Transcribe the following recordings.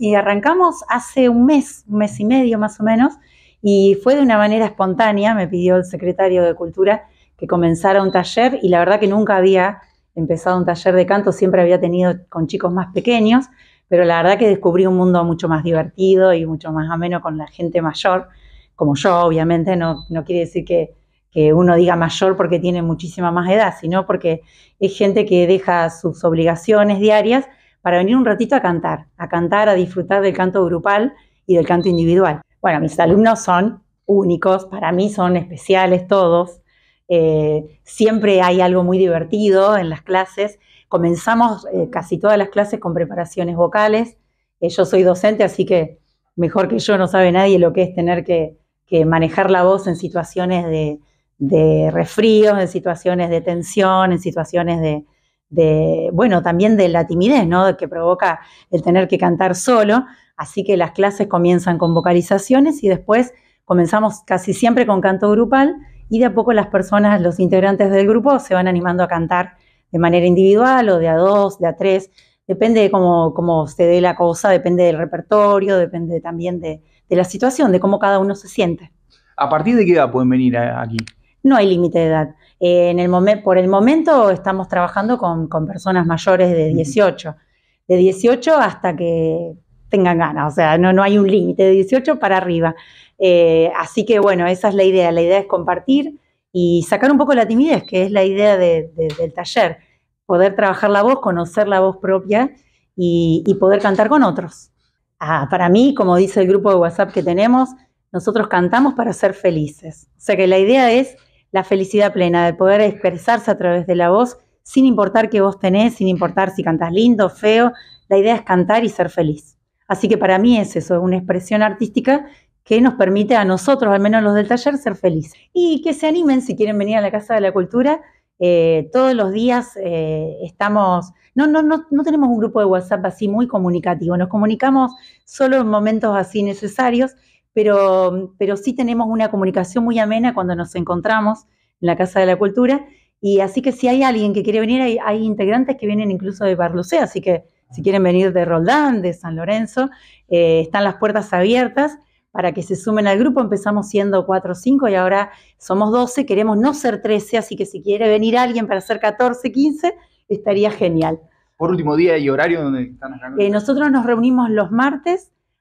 y arrancamos hace un mes, un mes y medio más o menos, y fue de una manera espontánea, me pidió el secretario de Cultura que comenzara un taller y la verdad que nunca había empezado un taller de canto, siempre había tenido con chicos más pequeños, pero la verdad que descubrí un mundo mucho más divertido y mucho más ameno con la gente mayor, como yo obviamente, no, quiere decir que, que uno diga mayor porque tiene muchísima más edad, sino porque es gente que deja sus obligaciones diarias para venir un ratito a cantar, a cantar, a disfrutar del canto grupal y del canto individual. Bueno, mis alumnos son únicos, para mí son especiales todos. Eh, siempre hay algo muy divertido en las clases. Comenzamos eh, casi todas las clases con preparaciones vocales. Eh, yo soy docente, así que mejor que yo no sabe nadie lo que es tener que, manejar la voz en situaciones de, de resfríos, en situaciones de tensión, en situaciones de, de, bueno, también de la timidez, Que provoca el tener que cantar solo. Así que las clases comienzan con vocalizaciones y después comenzamos casi siempre con canto grupal y de a poco las personas, los integrantes del grupo, se van animando a cantar de manera individual o de a dos, de a tres. Depende de cómo, se dé la cosa, depende del repertorio, depende también de, de la situación, de cómo cada uno se siente. ¿A partir de qué edad pueden venir aquí? No hay límite de edad. Eh, por el momento estamos trabajando con, personas mayores de 18, de 18 hasta que tengan ganas, o sea, no, no hay un límite, de 18 para arriba. Eh, así que bueno, esa es la idea, la idea es compartir y sacar un poco la timidez, que es la idea del taller, poder trabajar la voz, conocer la voz propia y, poder cantar con otros. Ah, para mí, como dice el grupo de WhatsApp que tenemos, nosotros cantamos para ser felices. O sea que la idea es la felicidad plena, de poder expresarse a través de la voz, sin importar qué voz tenés, sin importar si cantás lindo, feo, la idea es cantar y ser feliz. Así que para mí es eso, una expresión artística que nos permite a nosotros, al menos los del taller, ser felices. Y que se animen si quieren venir a la Casa de la Cultura. Eh, todos los días eh, estamos, no, no, no, no tenemos un grupo de WhatsApp así muy comunicativo, nos comunicamos solo en momentos así necesarios, pero, pero sí tenemos una comunicación muy amena cuando nos encontramos en la Casa de la Cultura. Y así que si hay alguien que quiere venir, hay, integrantes que vienen incluso de Barlucé, así que si quieren venir de Roldán, de San Lorenzo, eh, están las puertas abiertas para que se sumen al grupo. Empezamos siendo 4 o 5 y ahora somos 12, queremos no ser 13, así que si quiere venir alguien para ser 14, 15, estaría genial. Por último día y horario donde están las eh, Nosotros nos reunimos los martes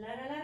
la la la